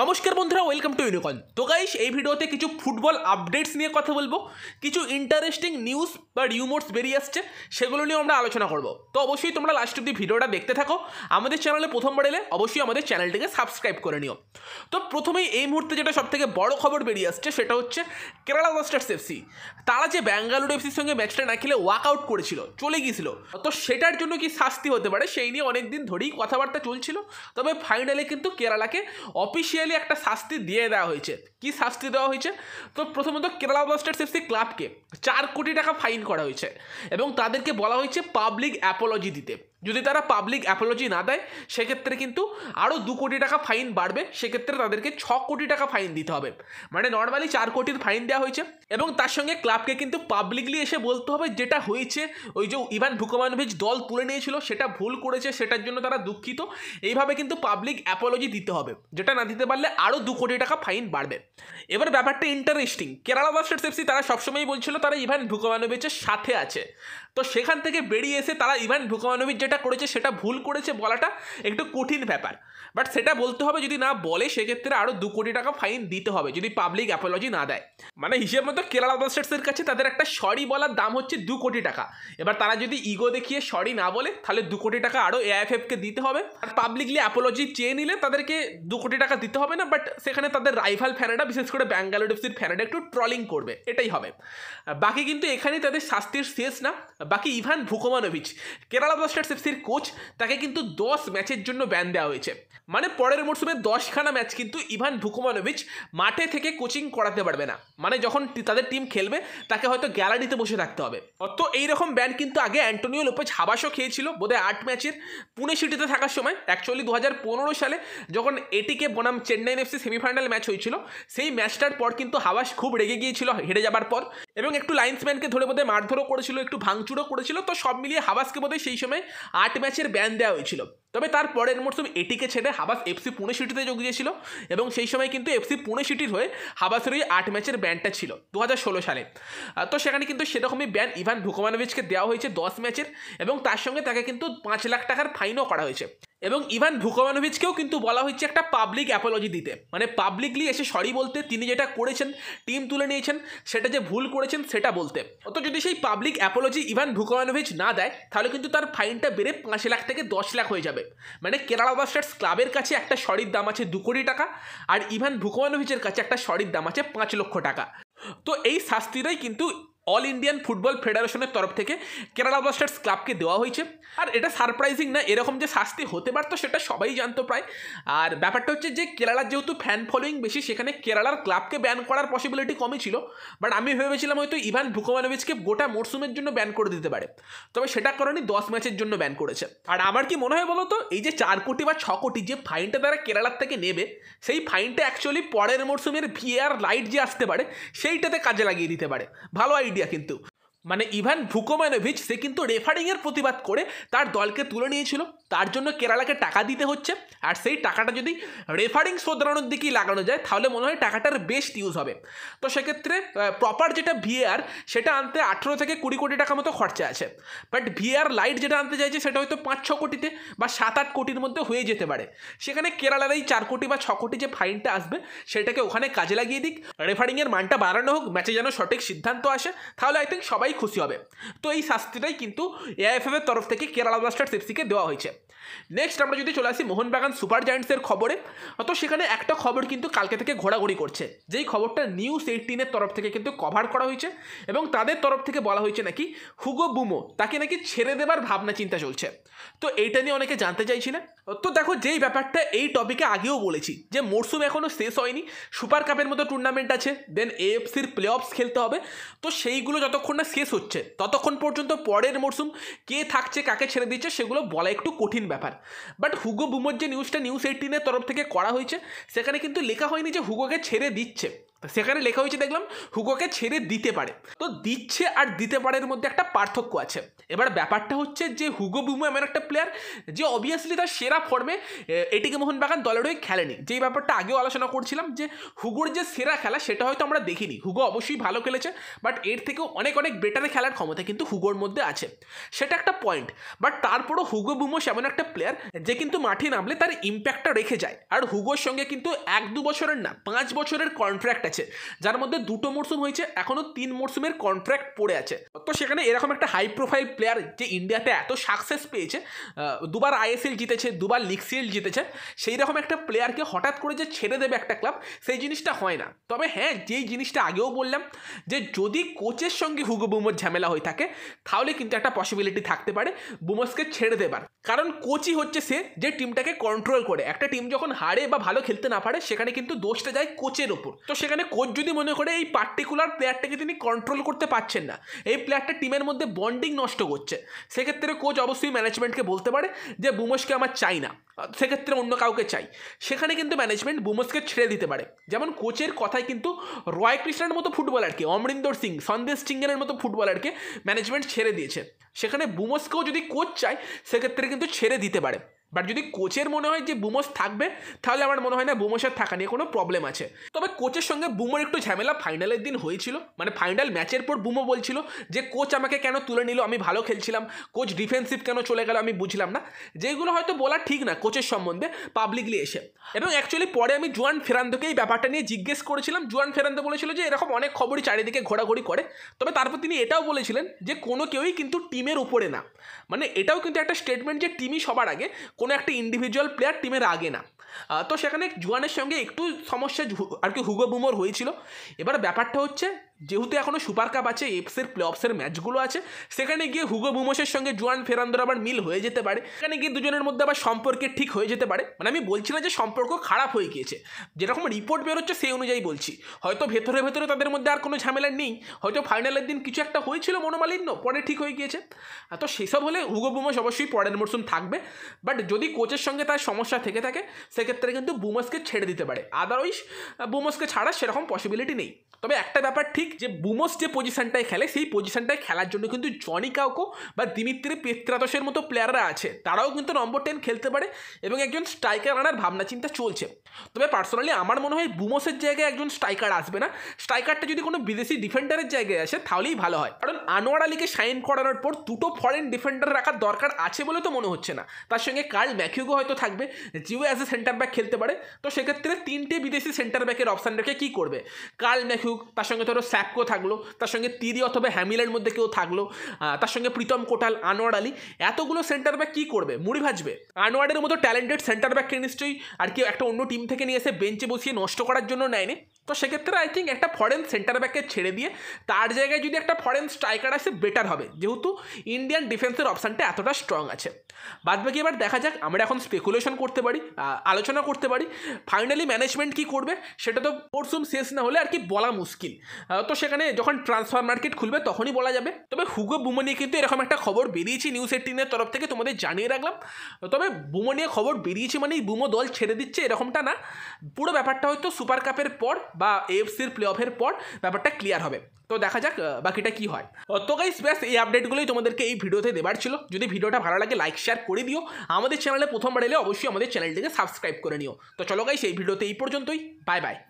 নমস্কার বন্ধুরা welcome to ইউনিকন তো গাইস এই ভিডিওতে কিছু ফুটবল আপডেটস নিয়ে কথা বলবো কিছু ইন্টারেস্টিং নিউজ বা রিউমোটস বেরিয়ে আসছে সেগুলো নিয়েও আমরা আলোচনা করব তো অবশ্যই তোমরা লাস্ট অব্দি ভিডিওটা দেখতে থাকো আমাদের চ্যানেলে প্রথমবার এলে অবশ্যই আমাদের চ্যানেলটিকে সাবস্ক্রাইব করে নিও তো প্রথমেই এই মুহূর্তে যেটা সবথেকে বড় খবর বেরিয়ে আসছে সেটা হচ্ছে কেরালা ব্লাস্টার্স এফসি তারা যে ব্যাঙ্গালুরু এফসির সঙ্গে ম্যাচটা না খেলে ওয়াক আউট করেছিল চলে গিয়েছিল তো সেটার জন্য কি শাস্তি হতে পারে সেই নিয়ে অনেকদিন ধরেই কথাবার্তা চলছিল তবে ফাইনালে কিন্তু কেরালাকে অফিস অফিসিয়ালি একটা শাস্তি দিয়ে দেওয়া হয়েছে কি শাস্তি দেওয়া হয়েছে তো প্রথমত কেরালা ব্লাস্টার্স এফসি ক্লাবকে চার কোটি টাকা ফাইন করা হয়েছে এবং তাদেরকে বলা হয়েছে পাবলিক অ্যাপোলজি দিতে যদি তারা পাবলিক অ্যাপোলজি না দেয় সেক্ষেত্রে কিন্তু আরও দু কোটি টাকা ফাইন বাড়বে সেক্ষেত্রে তাদেরকে ছ কোটি টাকা ফাইন দিতে হবে মানে নর্মালি চার কোটির ফাইন দেওয়া হয়েছে এবং তার সঙ্গে ক্লাবকে কিন্তু পাবলিকলি এসে বলতে হবে যেটা হয়েছে ওই যে ইভান ভুকমানভিজ দল তুলে নিয়েছিল সেটা ভুল করেছে সেটার জন্য তারা দুঃখিত এইভাবে কিন্তু পাবলিক অ্যাপোলজি দিতে হবে যেটা না দিতে পারলে আরও দু কোটি টাকা ফাইন বাড়বে এবার ব্যাপারটা ইন্টারেস্টিং কেরালা ব্লাস্টার্স এফসি তারা সবসময়ই বলছিল তারা ইভান ভুকমানভিজের সাথে আছে তো সেখান থেকে বেরিয়ে এসে তারা ইভান ভুকমানভিজ যেটা যেটা করেছে সেটা ভুল করেছে বলাটা একটু কঠিন ব্যাপার বাট সেটা বলতে হবে যদি না বলে সেক্ষেত্রে আরও দু কোটি টাকা ফাইন দিতে হবে যদি পাবলিক অ্যাপোলজি না দেয় মানে হিসেব মতো কেরালা ব্লাস্টার্সের কাছে তাদের একটা সরি বলার দাম হচ্ছে দু কোটি টাকা এবার তারা যদি ইগো দেখিয়ে সরি না বলে তাহলে দু কোটি টাকা আরও এআইএফএফকে দিতে হবে আর পাবলিকলি অ্যাপোলজি চেয়ে নিলে তাদেরকে দু কোটি টাকা দিতে হবে না বাট সেখানে তাদের রাইভাল ফ্যানেরা বিশেষ করে ব্যাঙ্গালোর এফসির ফ্যানেরা একটু ট্রলিং করবে এটাই হবে বাকি কিন্তু এখানেই তাদের শাস্তির শেষ না বাকি ইভান ভুকোমানোভিচ কেরালা ব্লাস্টার্স চেলসির কোচ তাকে কিন্তু দশ ম্যাচের জন্য ব্যান দেওয়া হয়েছে মানে পরের মরশুমে দশখানা ম্যাচ কিন্তু ইভান ভুকুমানোভিচ মাঠে থেকে কোচিং করাতে পারবে না মানে যখন তাদের টিম খেলবে তাকে হয়তো গ্যালারিতে বসে থাকতে হবে অত এইরকম ব্যান কিন্তু আগে অ্যান্টোনিও লোপেজ হাবাসও খেয়েছিল বোধহয় আট ম্যাচের পুনে সিটিতে থাকার সময় অ্যাকচুয়ালি দু হাজার পনেরো সালে যখন এটিকে বনাম চেন্নাইন এফসি সেমিফাইনাল ম্যাচ হয়েছিল সেই ম্যাচটার পর কিন্তু হাবাস খুব রেগে গিয়েছিল হেরে যাবার পর এবং একটু লাইন্সম্যানকে ধরে বোধহয় মারধরও করেছিল একটু ভাঙচুরও করেছিল তো সব মিলিয়ে হাবাসকে বোধহয় সেই সময় আট ম্যাচের ব্যান দেওয়া হয়েছিল তবে তার পরের মরসুম এটিকে ছেড়ে হাবাস এফসি পুনে সিটিতে যোগ দিয়েছিল এবং সেই সময় কিন্তু এফসি পুনে সিটির হয়ে হাবাসের ওই আট ম্যাচের ব্যানটা ছিল দু সালে তো সেখানে কিন্তু সেরকমই ব্যান ইভান ভুকমানোভিচকে দেওয়া হয়েছে দশ ম্যাচের এবং তার সঙ্গে তাকে কিন্তু পাঁচ লাখ টাকার ফাইনও করা হয়েছে এবং ইভান ভুকমানোভিচকেও কিন্তু বলা হয়েছে একটা পাবলিক অ্যাপোলজি দিতে মানে পাবলিকলি এসে সরি বলতে তিনি যেটা করেছেন টিম তুলে নিয়েছেন সেটা যে ভুল করেছেন সেটা বলতে অত যদি সেই পাবলিক অ্যাপোলজি ইভান ভুকমানোভিচ না দেয় তাহলে কিন্তু তার ফাইনটা বেড়ে পাঁচ লাখ থেকে দশ লাখ হয়ে যাবে মানে কেরালা ব্লাস্টার্স ক্লাবের কাছে একটা সরির দাম আছে দু কোটি টাকা আর ইভান ভুকমানোভিচের কাছে একটা সরির দাম আছে পাঁচ লক্ষ টাকা তো এই শাস্তিটাই কিন্তু অল ইন্ডিয়ান ফুটবল ফেডারেশনের তরফ থেকে কেরালা ব্লাস্টার্স ক্লাবকে দেওয়া হয়েছে আর এটা সারপ্রাইজিং না এরকম যে শাস্তি হতে পারতো সেটা সবাই জানতো প্রায় আর ব্যাপারটা হচ্ছে যে কেরালার যেহেতু ফ্যান ফলোয়িং বেশি সেখানে কেরালার ক্লাবকে ব্যান করার পসিবিলিটি কমই ছিল বাট আমি ভেবেছিলাম হয়তো ইভান ভুকোমানোভিচকে গোটা মরসুমের জন্য ব্যান করে দিতে পারে তবে সেটা কারণে দশ ম্যাচের জন্য ব্যান করেছে আর আমার কি মনে হয় বলো তো এই যে চার কোটি বা ছ কোটি যে ফাইনটা তারা কেরালার থেকে নেবে সেই ফাইনটা অ্যাকচুয়ালি পরের মরসুমের ভিএআর লাইট যে আসতে পারে সেইটাতে কাজে লাগিয়ে দিতে পারে ভালো আইডিয়া buen gente. মানে ইভান ভুকোমানোভিচ সে কিন্তু রেফারিংয়ের প্রতিবাদ করে তার দলকে তুলে নিয়েছিল তার জন্য কেরালাকে টাকা দিতে হচ্ছে আর সেই টাকাটা যদি রেফারিং শোধরানোর দিকেই লাগানো যায় তাহলে মনে হয় টাকাটার বেস্ট ইউজ হবে তো সেক্ষেত্রে প্রপার যেটা ভিএআর সেটা আনতে আঠেরো থেকে কুড়ি কোটি টাকা মতো খরচা আছে বাট ভিআর লাইট যেটা আনতে চাইছে সেটা হয়তো পাঁচ ছ কোটিতে বা সাত আট কোটির মধ্যে হয়ে যেতে পারে সেখানে কেরালার এই চার কোটি বা ছ কোটি যে ফাইনটা আসবে সেটাকে ওখানে কাজে লাগিয়ে দিক রেফারিংয়ের মানটা বাড়ানো হোক ম্যাচে যেন সঠিক সিদ্ধান্ত আসে তাহলে আই থিঙ্ক সবাই সবাই খুশি হবে তো এই শাস্তিটাই কিন্তু এআইএফএফের তরফ থেকে কেরালা ব্লাস্টার্স এফসিকে দেওয়া হয়েছে নেক্সট আমরা যদি চলে আসি মোহনবাগান সুপার জায়েন্টসের খবরে তো সেখানে একটা খবর কিন্তু কালকে থেকে ঘোরাঘুরি করছে যেই খবরটা নিউজ এইটিনের তরফ থেকে কিন্তু কভার করা হয়েছে এবং তাদের তরফ থেকে বলা হয়েছে নাকি হুগো বুমো তাকে নাকি ছেড়ে দেবার ভাবনা চিন্তা চলছে তো এইটা নিয়ে অনেকে জানতে চাইছিলেন তো দেখো যেই ব্যাপারটা এই টপিকে আগেও বলেছি যে মরসুম এখনও শেষ হয়নি সুপার কাপের মতো টুর্নামেন্ট আছে দেন এএফসির প্লে অফস খেলতে হবে তো সেইগুলো যতক্ষণ না শেষ শেষ হচ্ছে ততক্ষণ পর্যন্ত পরের মরশুম কে থাকছে কাকে ছেড়ে দিচ্ছে সেগুলো বলা একটু কঠিন ব্যাপার বাট হুগো বুমোর যে নিউজটা নিউজ এইটিনের তরফ থেকে করা হয়েছে সেখানে কিন্তু লেখা হয়নি যে হুগোকে ছেড়ে দিচ্ছে সেখানে লেখা হয়েছে দেখলাম হুগোকে ছেড়ে দিতে পারে তো দিচ্ছে আর দিতে পারের মধ্যে একটা পার্থক্য আছে এবার ব্যাপারটা হচ্ছে যে হুগো বুমো এমন একটা প্লেয়ার যে অবভিয়াসলি তার সেরা ফর্মে এটিকে মোহনবাগান দলের হয়ে খেলেনি যেই ব্যাপারটা আগেও আলোচনা করছিলাম যে হুগোর যে সেরা খেলা সেটা হয়তো আমরা দেখিনি হুগো অবশ্যই ভালো খেলেছে বাট এর থেকেও অনেক অনেক বেটারে খেলার ক্ষমতা কিন্তু হুগোর মধ্যে আছে সেটা একটা পয়েন্ট বাট তারপরও হুগো বুমো সেমন একটা প্লেয়ার যে কিন্তু মাঠে নামলে তার ইম্প্যাক্টটা রেখে যায় আর হুগোর সঙ্গে কিন্তু এক দু বছরের না পাঁচ বছরের কন্ট্রাক্ট আছে গেছে যার মধ্যে দুটো মরসুম হয়েছে এখনও তিন মরসুমের কন্ট্রাক্ট পড়ে আছে তো সেখানে এরকম একটা হাই প্রোফাইল প্লেয়ার যে ইন্ডিয়াতে এত সাকসেস পেয়েছে দুবার আইএসএল জিতেছে দুবার লিগ সিএল জিতেছে সেই রকম একটা প্লেয়ারকে হঠাৎ করে যে ছেড়ে দেবে একটা ক্লাব সেই জিনিসটা হয় না তবে হ্যাঁ যেই জিনিসটা আগেও বললাম যে যদি কোচের সঙ্গে হুগো বুমোর ঝামেলা হয়ে থাকে তাহলে কিন্তু একটা পসিবিলিটি থাকতে পারে বুমোসকে ছেড়ে দেবার কারণ কোচই হচ্ছে সে যে টিমটাকে কন্ট্রোল করে একটা টিম যখন হারে বা ভালো খেলতে না পারে সেখানে কিন্তু দোষটা যায় কোচের ওপর তো সেখানে মানে কোচ যদি মনে করে এই পার্টিকুলার প্লেয়ারটাকে তিনি কন্ট্রোল করতে পারছেন না এই প্লেয়ারটা টিমের মধ্যে বন্ডিং নষ্ট করছে সেক্ষেত্রে কোচ অবশ্যই ম্যানেজমেন্টকে বলতে পারে যে বুমসকে আমার চাই না সেক্ষেত্রে অন্য কাউকে চাই সেখানে কিন্তু ম্যানেজমেন্ট বুমসকে ছেড়ে দিতে পারে যেমন কোচের কথায় কিন্তু রয় কৃষ্ণার মতো ফুটবলারকে অমরিন্দর সিং সন্দেশ সিংয়ের মতো ফুটবলারকে ম্যানেজমেন্ট ছেড়ে দিয়েছে সেখানে বুমসকেও যদি কোচ চায় সেক্ষেত্রে কিন্তু ছেড়ে দিতে পারে বাট যদি কোচের মনে হয় যে বুমোস থাকবে তাহলে আমার মনে হয় না বুমোসের থাকা নিয়ে কোনো প্রবলেম আছে তবে কোচের সঙ্গে বুমোর একটু ঝামেলা ফাইনালের দিন হয়েছিল মানে ফাইনাল ম্যাচের পর বুমো বলছিল যে কোচ আমাকে কেন তুলে নিল আমি ভালো খেলছিলাম কোচ ডিফেন্সিভ কেন চলে গেল আমি বুঝলাম না যেগুলো হয়তো বলা ঠিক না কোচের সম্বন্ধে পাবলিকলি এসে এবং অ্যাকচুয়ালি পরে আমি জুয়ান ফেরান্দোকে এই ব্যাপারটা নিয়ে জিজ্ঞেস করেছিলাম জুয়ান ফেরান্দো বলেছিল যে এরকম অনেক খবরই চারিদিকে ঘোরাঘুরি করে তবে তারপর তিনি এটাও বলেছিলেন যে কোনো কেউই কিন্তু টিমের উপরে না মানে এটাও কিন্তু একটা স্টেটমেন্ট যে টিমই সবার আগে কোনো একটা ইন্ডিভিজুয়াল প্লেয়ার টিমে আগে না তো সেখানে জুয়ানের সঙ্গে একটু সমস্যা আর কি হুগো বুমোর হয়েছিল এবার ব্যাপারটা হচ্ছে যেহেতু এখনও সুপার কাপ আছে এফসের প্লে অফসের ম্যাচগুলো আছে সেখানে গিয়ে হুগো বুমোসের সঙ্গে জোয়ান ফেরান্দোর আবার মিল হয়ে যেতে পারে সেখানে গিয়ে দুজনের মধ্যে আবার সম্পর্কে ঠিক হয়ে যেতে পারে মানে আমি বলছি না যে সম্পর্ক খারাপ হয়ে গিয়েছে যেরকম রিপোর্ট বেরোচ্ছে সেই অনুযায়ী বলছি হয়তো ভেতরে ভেতরে তাদের মধ্যে আর কোনো ঝামেলা নেই হয়তো ফাইনালের দিন কিছু একটা হয়েছিল মনোমালিন্য পরে ঠিক হয়ে গিয়েছে তো সেসব হলে হুগো বুমোস অবশ্যই পরের মরশুম থাকবে বাট যদি কোচের সঙ্গে তার সমস্যা থেকে থাকে সেক্ষেত্রে কিন্তু বুমসকে ছেড়ে দিতে পারে আদারওয়াইজ বুমসকে ছাড়া সেরকম পসিবিলিটি নেই তবে একটা ব্যাপার ঠিক ঠিক যে বুমোস যে পজিশনটায় খেলে সেই পজিশনটায় খেলার জন্য কিন্তু জনি কাউকো বা দিমিত্রি পেত্রাতসের মতো প্লেয়াররা আছে তারাও কিন্তু নম্বর টেন খেলতে পারে এবং একজন স্ট্রাইকার আনার ভাবনা চিন্তা চলছে তবে পার্সোনালি আমার মনে হয় বুমোসের জায়গায় একজন স্ট্রাইকার আসবে না স্ট্রাইকারটা যদি কোনো বিদেশি ডিফেন্ডারের জায়গায় আসে তাহলেই ভালো হয় কারণ আনোয়ার আলীকে সাইন করানোর পর দুটো ফরেন ডিফেন্ডার রাখার দরকার আছে বলে তো মনে হচ্ছে না তার সঙ্গে কার্ল ম্যাকিউগো হয়তো থাকবে জিও অ্যাজ এ সেন্টার ব্যাক খেলতে পারে তো সেক্ষেত্রে তিনটে বিদেশি সেন্টার ব্যাকের অপশান রেখে কী করবে কার্ল ম্যাকিউগ তার সঙ্গে ধরো স্যাপকো থাকলো তার সঙ্গে তিরি অথবা হ্যামিলের মধ্যে কেউ থাকলো তার সঙ্গে প্রীতম কোটাল আনোয়ার আলী এতগুলো সেন্টার ব্যাক কী করবে মুড়ি ভাজবে আনোয়ারের মতো ট্যালেন্টেড সেন্টার ব্যাককে নিশ্চয়ই আর কেউ একটা অন্য টিম থেকে নিয়ে এসে বেঞ্চে বসিয়ে নষ্ট করার জন্য নেয়নি তো সেক্ষেত্রে আই থিঙ্ক একটা ফরেন সেন্টার ব্যাককে ছেড়ে দিয়ে তার জায়গায় যদি একটা ফরেন স্ট্রাইকার আসে বেটার হবে যেহেতু ইন্ডিয়ান ডিফেন্সের অপশানটা এতটা স্ট্রং আছে বাদ বাকি এবার দেখা যাক আমরা এখন স্পেকুলেশন করতে পারি আলোচনা করতে পারি ফাইনালি ম্যানেজমেন্ট কী করবে সেটা তো পরশুম শেষ না হলে আর কি বলা মুশকিল তো সেখানে যখন ট্রান্সফার মার্কেট খুলবে তখনই বলা যাবে তবে হুগো বুমনিয়ে কিন্তু এরকম একটা খবর বেরিয়েছি নিউজ এইটিনের তরফ থেকে তোমাদের জানিয়ে রাখলাম তবে বুমনিয়ে খবর বেরিয়েছে মানে বুমো দল ছেড়ে দিচ্ছে এরকমটা না পুরো ব্যাপারটা হয়তো সুপার কাপের পর বা এফসির প্লে অফের পর ব্যাপারটা ক্লিয়ার হবে তো দেখা যাক বাকিটা কি হয় তো গাইস ব্যাস এই আপডেটগুলোই তোমাদেরকে এই ভিডিওতে দেবার ছিল যদি ভিডিওটা ভালো লাগে লাইক শেয়ার করে দিও আমাদের চ্যানেলে প্রথমবার এলে অবশ্যই আমাদের চ্যানেলটিকে সাবস্ক্রাইব করে নিও তো চলো গাইস এই ভিডিওতে এই পর্যন্তই বাই বাই